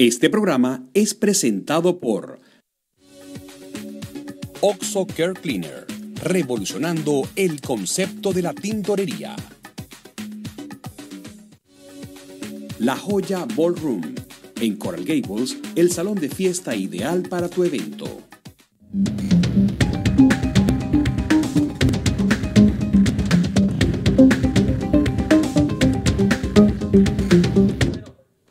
Este programa es presentado por Oxo Care Cleaner, revolucionando el concepto de la tintorería. La Joya Ballroom, en Coral Gables, el salón de fiesta ideal para tu evento.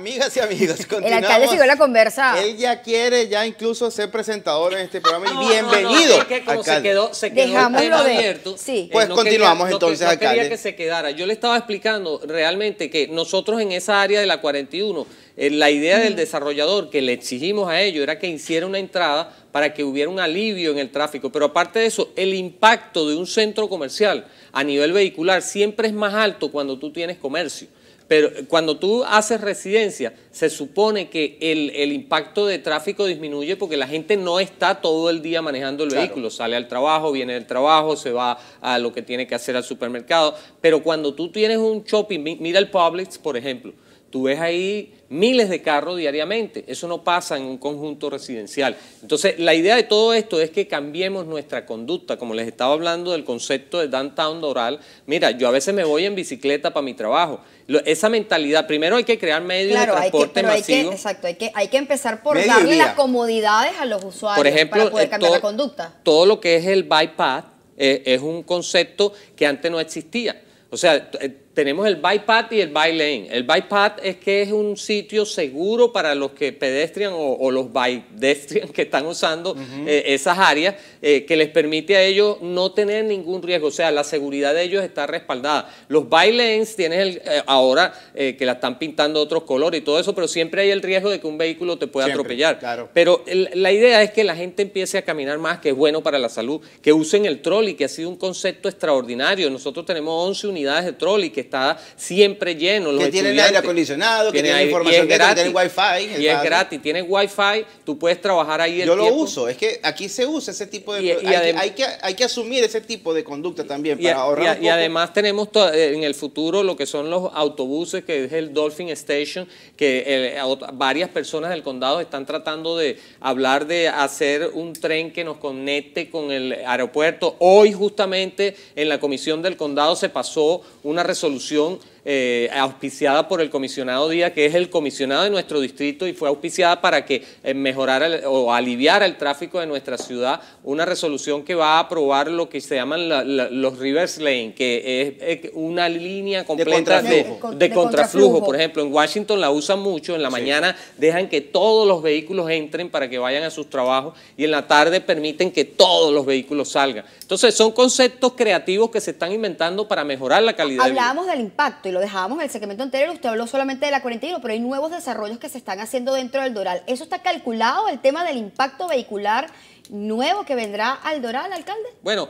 Amigas y amigos, El alcalde siguió la conversa. Él quiere ya incluso ser presentador en este programa bienvenido. No, como se quedó, se quedó abierto. Pues continuamos entonces, que, alcalde. quería que se quedara. Yo le estaba explicando realmente que nosotros en esa área de la 41, eh, la idea del mm. desarrollador que le exigimos a ellos era que hiciera una entrada para que hubiera un alivio en el tráfico. Pero aparte de eso, el impacto de un centro comercial a nivel vehicular siempre es más alto cuando tú tienes comercio. Pero cuando tú haces residencia, se supone que el, impacto de tráfico disminuye porque la gente no está todo el día manejando el vehículo. Sale al trabajo, viene del trabajo, se va a lo que tiene que hacer al supermercado. Pero cuando tú tienes un shopping, mira el Publix, por ejemplo. Tú ves ahí miles de carros diariamente. Eso no pasa en un conjunto residencial. Entonces, la idea de todo esto es que cambiemos nuestra conducta. Como les estaba hablando del concepto de downtown Doral, mira, yo a veces me voy en bicicleta para mi trabajo. Esa mentalidad, primero hay que crear medios de transporte hay que, Hay que, exacto, hay que, empezar por darle las comodidades a los usuarios para poder eh, cambiar la conducta. Todo lo que es el bypass eh, es un concepto que antes no existía. O sea, eh, tenemos el bypass y el bike lane. El bypass es que es un sitio seguro para los que pedestrian o, los bydestrian que están usando eh, esas áreas, eh, que les permite a ellos no tener ningún riesgo. O sea, la seguridad de ellos está respaldada. Los bike lanes tienes el, eh, ahora que la están pintando de otros colores y todo eso, pero siempre hay el riesgo de que un vehículo te pueda atropellar. Pero la idea es que la gente empiece a caminar más, que es bueno para la salud, que usen el trolley, que ha sido un concepto extraordinario. Nosotros tenemos 11 unidades de trolley que está siempre lleno. que tienen aire acondicionado, que tienen información, que tienen wifi. Y es gratis, tienen wifi, tú puedes trabajar ahí el Yo lo uso, es que aquí se usa ese tipo de... hay, que, hay que asumir ese tipo de conducta también para ahorrar. Y, además tenemos eh, en el futuro lo que son los autobuses, que es el Dolphin Station, que eh, varias personas del condado están tratando de hablar de hacer un tren que nos conecte con el aeropuerto. Hoy justamente en la comisión del condado se pasó una resolución solución eh, auspiciada por el comisionado Díaz, que es el comisionado de nuestro distrito y fue auspiciada para que mejorar eh, mejorara o aliviara el tráfico de nuestra ciudad, una resolución que va a aprobar lo que se llaman los reverse lane, que es, una línea completa de contraflujo. Por ejemplo, en Washington la usan mucho, en la mañana dejan que todos los vehículos entren para que vayan a sus trabajos y en la tarde permiten que todos los vehículos salgan. Entonces son conceptos creativos que se están inventando para mejorar la calidad. Hablábamos vida. del impacto lo dejábamos en el segmento anterior, usted habló solamente de la 41, pero hay nuevos desarrollos que se están haciendo dentro del Doral. ¿Eso está calculado, el tema del impacto vehicular nuevo que vendrá al Doral, alcalde? Bueno,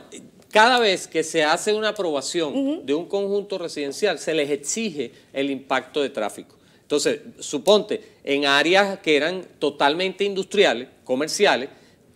cada vez que se hace una aprobación de un conjunto residencial, se les exige el impacto de tráfico. Entonces, suponte, en áreas que eran totalmente industriales, comerciales,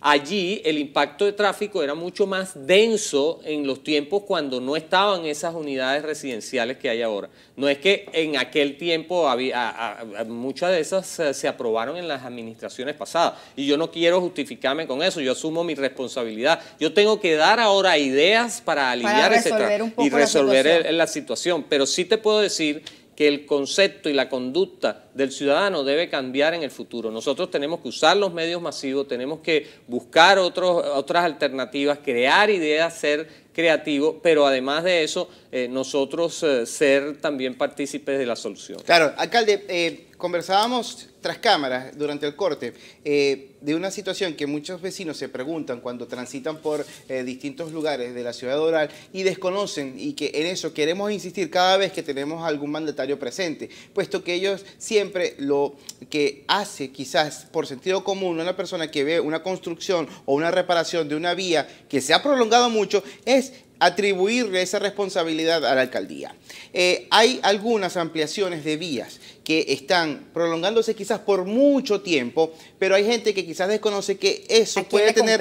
Allí el impacto de tráfico era mucho más denso en los tiempos cuando no estaban esas unidades residenciales que hay ahora. No es que en aquel tiempo había, muchas de esas se, aprobaron en las administraciones pasadas y yo no quiero justificarme con eso, yo asumo mi responsabilidad. Yo tengo que dar ahora ideas para aliviar ese tráfico y resolver la situación, pero sí te puedo decir que el concepto y la conducta del ciudadano debe cambiar en el futuro. Nosotros tenemos que usar los medios masivos, tenemos que buscar otros, otras alternativas, crear ideas, ser creativos, pero además de eso, eh, nosotros eh, ser también partícipes de la solución. Claro, alcalde, eh, conversábamos tras cámaras durante el corte eh, de una situación que muchos vecinos se preguntan cuando transitan por eh, distintos lugares de la ciudad oral y desconocen y que en eso queremos insistir cada vez que tenemos algún mandatario presente, puesto que ellos siempre lo que hace quizás por sentido común una persona que ve una construcción o una reparación de una vía que se ha prolongado mucho es atribuirle esa responsabilidad a la alcaldía. Eh, hay algunas ampliaciones de vías que están prolongándose quizás por mucho tiempo, pero hay gente que quizás desconoce que eso puede tener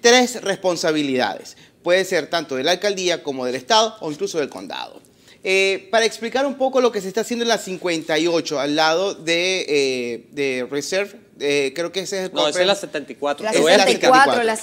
tres responsabilidades. Puede ser tanto de la alcaldía como del Estado o incluso del condado. Eh, para explicar un poco lo que se está haciendo en la 58 al lado de, eh, de Reserve eh, creo que ese es el No, esa es la 74. La 74, la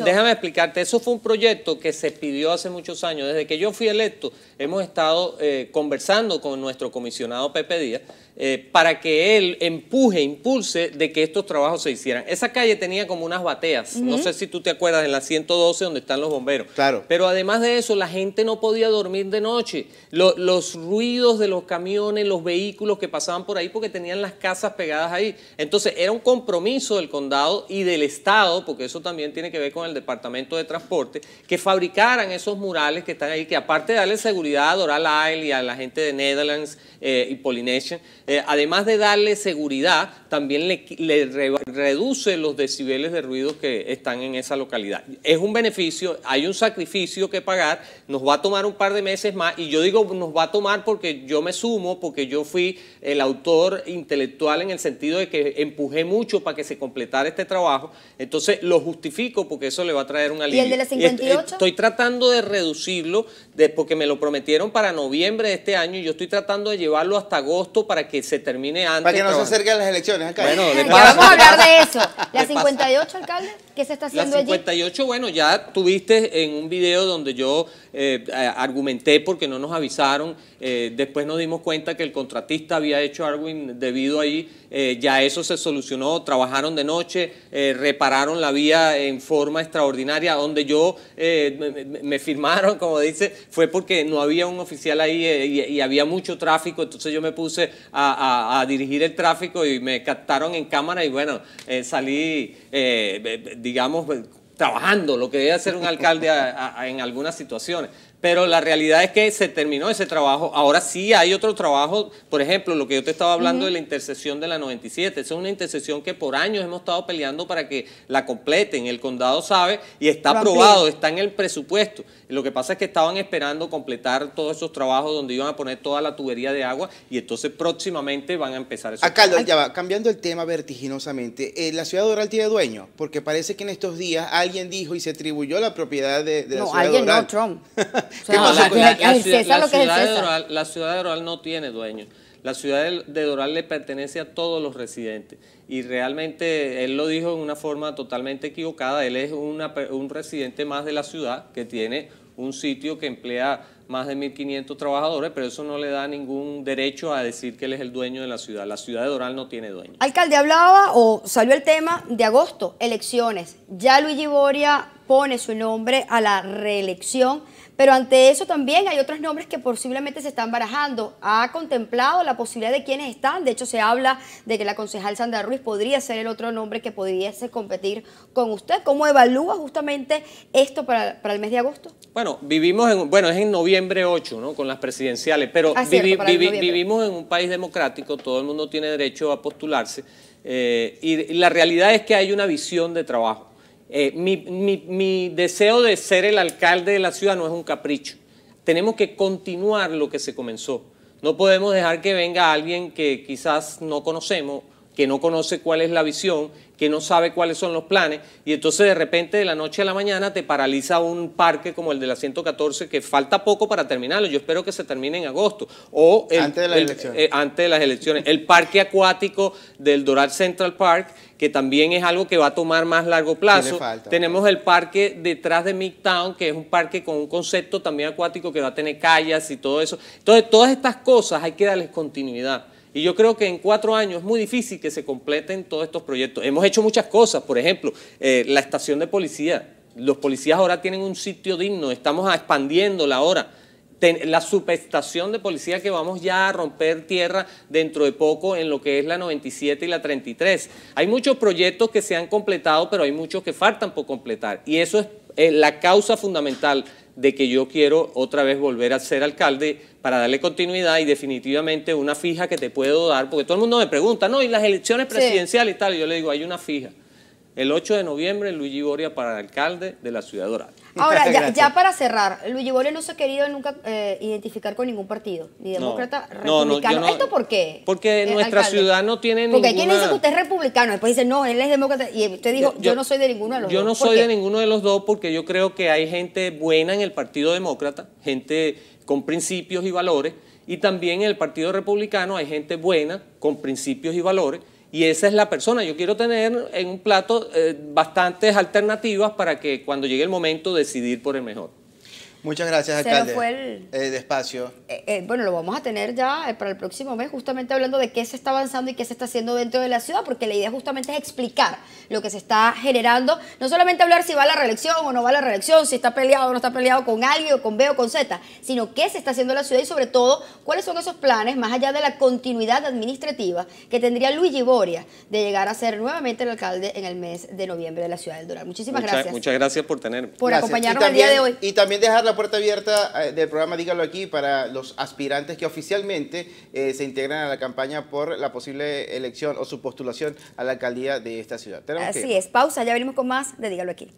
déjame explicarte, eso fue un proyecto que se pidió hace muchos años. Desde que yo fui electo, hemos estado eh, conversando con nuestro comisionado Pepe Díaz eh, para que él empuje, impulse de que estos trabajos se hicieran. Esa calle tenía como unas bateas, no sé si tú te acuerdas, en la 112 donde están los bomberos. Claro. Pero además de eso, la gente no podía dormir de noche. los ruidos de los camiones, los vehículos que pasaban por ahí porque tenían las casas pegadas ahí. Entonces, era un compromiso del condado y del Estado, porque eso también tiene que ver con el Departamento de Transporte, que fabricaran esos murales que están ahí, que aparte de darle seguridad a Doral Isle y a la gente de Netherlands eh, y Polynesian, eh, además de darle seguridad, también le, reduce los decibeles de ruido que están en esa localidad. Es un beneficio, hay un sacrificio que pagar, nos va a tomar un par de meses más, y yo digo nos va a tomar porque yo me sumo, porque yo fui el autor intelectual en el sentido de que en empujé mucho para que se completara este trabajo, entonces lo justifico porque eso le va a traer una alivio. ¿Y el de la 58? Estoy tratando de reducirlo porque me lo prometieron para noviembre de este año y yo estoy tratando de llevarlo hasta agosto para que se termine antes. Para que no se acerquen las elecciones Bueno, vamos a hablar de eso. ¿La 58, alcalde? ¿Qué se está haciendo allí? La 58, bueno, ya tuviste en un video donde yo eh, argumenté porque no nos avisaron. Eh, después nos dimos cuenta que el contratista había hecho algo debido ahí. Eh, ya eso se solucionó, trabajaron de noche, eh, repararon la vía en forma extraordinaria, donde yo eh, me, firmaron, como dice, fue porque no había un oficial ahí eh, y, había mucho tráfico, entonces yo me puse a, a, dirigir el tráfico y me captaron en cámara y bueno, salí, digamos, trabajando, lo que debe hacer un alcalde en algunas situaciones. Pero la realidad es que se terminó ese trabajo. Ahora sí hay otro trabajo, por ejemplo, lo que yo te estaba hablando de la intersección de la 97. Esa es una intersección que por años hemos estado peleando para que la completen. El condado sabe y está aprobado, está en el presupuesto. Lo que pasa es que estaban esperando completar todos esos trabajos donde iban a poner toda la tubería de agua y entonces próximamente van a empezar eso. Acá, ya va, cambiando el tema vertiginosamente, eh, ¿la ciudad de Doral tiene dueño? Porque parece que en estos días alguien dijo y se atribuyó la propiedad de, de la ciudad alguien de Doral. No, Trump. O sea, la, ciudad, de Doral, no tiene dueño. La ciudad de Doral le pertenece a todos los residentes y realmente él lo dijo en una forma totalmente equivocada. Él es un residente más de la ciudad que tiene un sitio que emplea más de 1.500 trabajadores, pero eso no le da ningún derecho a decir que él es el dueño de la ciudad. La ciudad de Doral no tiene dueño. Alcalde, hablaba o salió el tema de agosto, elecciones. Ya Luigi Boria pone su nombre a la reelección pero ante eso también hay otros nombres que posiblemente se están barajando. Ha contemplado la posibilidad de quienes están. De hecho, se habla de que la concejal Sandra Ruiz podría ser el otro nombre que pudiese competir con usted. ¿Cómo evalúa justamente esto para, el mes de agosto? Bueno, vivimos en, bueno, es en noviembre 8, ¿no? Con las presidenciales, pero ah, vivimos en un país democrático, todo el mundo tiene derecho a postularse. Eh, y la realidad es que hay una visión de trabajo. Eh, mi deseo de ser el alcalde de la ciudad no es un capricho. Tenemos que continuar lo que se comenzó. No podemos dejar que venga alguien que quizás no conocemos, que no conoce cuál es la visión, que no sabe cuáles son los planes y entonces de repente de la noche a la mañana te paraliza un parque como el de la 114 que falta poco para terminarlo. Yo espero que se termine en agosto o antes de las elecciones. Eh, antes de las elecciones. El parque acuático del Doral Central Park que también es algo que va a tomar más largo plazo. Tenemos el parque detrás de Midtown, que es un parque con un concepto también acuático que va a tener callas y todo eso. Entonces, todas estas cosas hay que darles continuidad. Y yo creo que en cuatro años es muy difícil que se completen todos estos proyectos. Hemos hecho muchas cosas, por ejemplo, eh, la estación de policía. Los policías ahora tienen un sitio digno, estamos expandiéndola ahora. la subestación de policía que vamos ya a romper tierra dentro de poco en lo que es la 97 y la 33. Hay muchos proyectos que se han completado, pero hay muchos que faltan por completar. Y eso es eh, la causa fundamental de que yo quiero otra vez volver a ser alcalde para darle continuidad y definitivamente una fija que te puedo dar, porque todo el mundo me pregunta, no, y las elecciones presidenciales y tal, y yo le digo, hay una fija el 8 de noviembre Luigi Boria para el alcalde de la ciudad dorada. Ahora, ya, para cerrar, Luigi Boria no se ha querido nunca eh, identificar con ningún partido, ni demócrata, ni republicano. ¿Esto por qué? Porque eh, nuestra ciudad no tiene Porque ninguna... hay quien que usted es republicano, después dice, no, él es demócrata, y usted dijo, yo, no soy de ninguno de los dos. Yo no soy de ninguno de los dos porque yo creo que hay gente buena en el Partido Demócrata, gente con principios y valores, y también en el Partido Republicano hay gente buena, con principios y valores, y esa es la persona. Yo quiero tener en un plato eh, bastantes alternativas para que cuando llegue el momento decidir por el mejor. Muchas gracias, Se alcalde. el, eh, despacio. Eh, eh, bueno, lo vamos a tener ya eh, para el próximo mes, justamente hablando de qué se está avanzando y qué se está haciendo dentro de la ciudad, porque la idea justamente es explicar lo que se está generando. No solamente hablar si va a la reelección o no va a la reelección, si está peleado o no está peleado con alguien, o con B o con Z, sino qué se está haciendo en la ciudad y sobre todo cuáles son esos planes, más allá de la continuidad administrativa que tendría Luigi Boria de llegar a ser nuevamente el alcalde en el mes de noviembre de la ciudad del Doral. Muchísimas gracias. Muchas gracias por tener. Por acompañarnos el día de hoy. Y también puerta abierta eh, del programa Dígalo aquí para los aspirantes que oficialmente eh, se integran a la campaña por la posible elección o su postulación a la alcaldía de esta ciudad. Así es, pausa, ya venimos con más de Dígalo aquí.